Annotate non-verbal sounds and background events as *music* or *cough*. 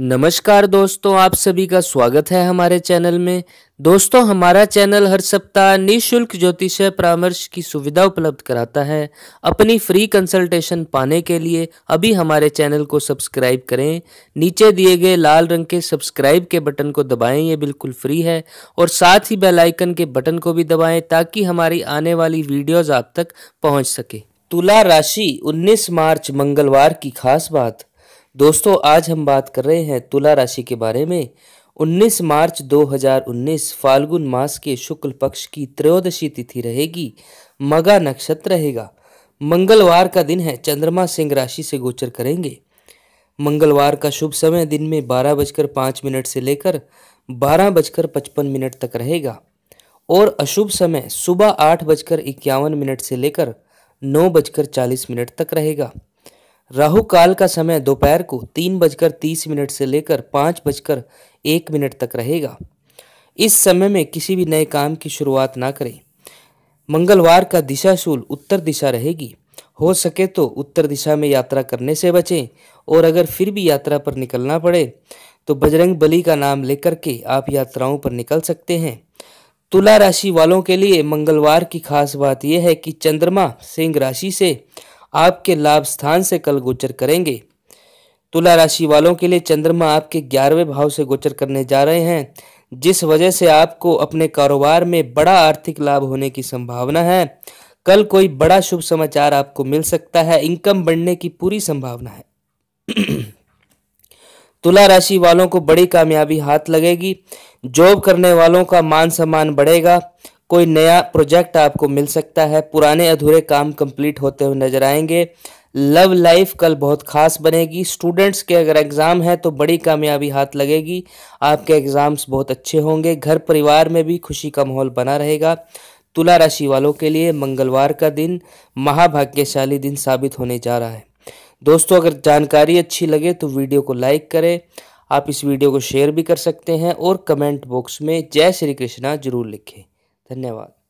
नमस्कार दोस्तों आप सभी का स्वागत है हमारे चैनल में दोस्तों हमारा चैनल हर सप्ताह निशुल्क ज्योतिषय परामर्श की सुविधा उपलब्ध कराता है अपनी फ्री कंसल्टेशन पाने के लिए अभी हमारे चैनल को सब्सक्राइब करें नीचे दिए गए लाल रंग के सब्सक्राइब के बटन को दबाएं ये बिल्कुल फ्री है और साथ ही बेल आइकन के बटन को भी दबाएं ताकि हमारी आने वाली वीडियोज़ आप तक पहुँच सके तुला राशि उन्नीस मार्च मंगलवार की खास बात दोस्तों आज हम बात कर रहे हैं तुला राशि के बारे में 19 मार्च 2019 फाल्गुन मास के शुक्ल पक्ष की त्रयोदशी तिथि रहेगी मगा नक्षत्र रहेगा मंगलवार का दिन है चंद्रमा सिंह राशि से गोचर करेंगे मंगलवार का शुभ समय दिन में बारह बजकर पाँच मिनट से लेकर बारह बजकर पचपन मिनट तक रहेगा और अशुभ समय सुबह आठ बजकर इक्यावन मिनट से लेकर नौ बजकर चालीस मिनट तक रहेगा राहु काल का समय दोपहर को तीन बजकर तीस मिनट से लेकर पाँच बजकर एक मिनट तक रहेगा इस समय में किसी भी नए काम की शुरुआत ना करें मंगलवार का दिशाशूल उत्तर दिशा रहेगी हो सके तो उत्तर दिशा में यात्रा करने से बचें और अगर फिर भी यात्रा पर निकलना पड़े तो बजरंग बली का नाम लेकर के आप यात्राओं पर निकल सकते हैं तुला राशि वालों के लिए मंगलवार की खास बात यह है कि चंद्रमा सिंह राशि से आपके लाभ स्थान से कल गोचर करेंगे तुला राशि वालों के लिए चंद्रमा आपके ग्यारहवें भाव से गोचर करने जा रहे हैं जिस वजह से आपको अपने कारोबार में बड़ा आर्थिक लाभ होने की संभावना है कल कोई बड़ा शुभ समाचार आपको मिल सकता है इनकम बढ़ने की पूरी संभावना है *clears throat* तुला राशि वालों को बड़ी कामयाबी हाथ लगेगी जॉब करने वालों का मान सम्मान बढ़ेगा कोई नया प्रोजेक्ट आपको मिल सकता है पुराने अधूरे काम कंप्लीट होते हुए नजर आएंगे लव लाइफ कल बहुत खास बनेगी स्टूडेंट्स के अगर एग्ज़ाम है तो बड़ी कामयाबी हाथ लगेगी आपके एग्ज़ाम्स बहुत अच्छे होंगे घर परिवार में भी खुशी का माहौल बना रहेगा तुला राशि वालों के लिए मंगलवार का दिन महाभाग्यशाली दिन साबित होने जा रहा है दोस्तों अगर जानकारी अच्छी लगे तो वीडियो को लाइक करें आप इस वीडियो को शेयर भी कर सकते हैं और कमेंट बॉक्स में जय श्री कृष्णा जरूर लिखें धन्यवाद